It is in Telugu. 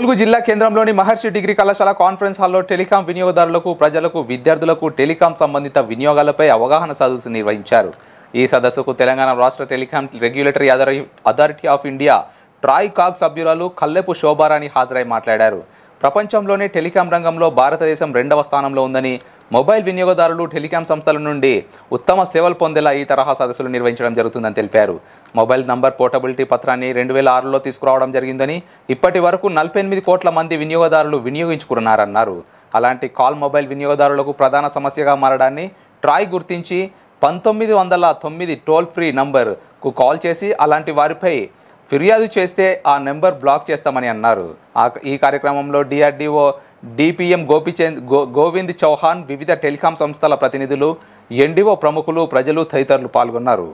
ములుగు జిల్లా కేంద్రంలోని మహర్షి డిగ్రీ కళాశాల కాన్ఫరెన్స్ హాల్లో టెలికాం వినియోగదారులకు ప్రజలకు విద్యార్థులకు టెలికాం సంబంధిత వినియోగాలపై అవగాహన సదస్సు నిర్వహించారు ఈ సదస్సుకు తెలంగాణ రాష్ట్ర telecom regulatory authority of India TRAI CAG సభ్యురాలు కల్లెపు శోభారాణి హాజరై మాట్లాడారు ప్రపంచంలోనే టెలికాం రంగంలో భారతదేశం రెండవ స్థానంలో ఉందని మొబైల్ వినియోగదారులు టెలికాం సంస్థల నుండి ఉత్తమ సేవలు పొందేలా ఈ తరహా సదస్సులు నిర్వహించడం జరుగుతుందని తెలిపారు మొబైల్ నంబర్ పోర్టబిలిటీ పత్రాన్ని రెండు వేల ఆరులో తీసుకురావడం జరిగిందని ఇప్పటి వరకు నలభై ఎనిమిది కోట్ల మంది వినియోగదారులు వినియోగించుకున్నారన్నారు అలాంటి కాల్ మొబైల్ వినియోగదారులకు ప్రధాన సమస్యగా మారడాన్ని ట్రాయ్ గుర్తించి పంతొమ్మిది వందల తొమ్మిది టోల్ ఫ్రీ నంబర్కు కాల్ చేసి అలాంటి వారిపై ఫిర్యాదు చేస్తే ఆ నెంబర్ బ్లాక్ చేస్తామని అన్నారు ఈ కార్యక్రమంలో డిఆర్డిఓ డిపిఎం గోపిచంద్ గోవింద్ చౌహాన్ వివిధ టెలికాం సంస్థల ప్రతినిధులు ఎన్డీఓ ప్రముఖులు ప్రజలు తదితరులు పాల్గొన్నారు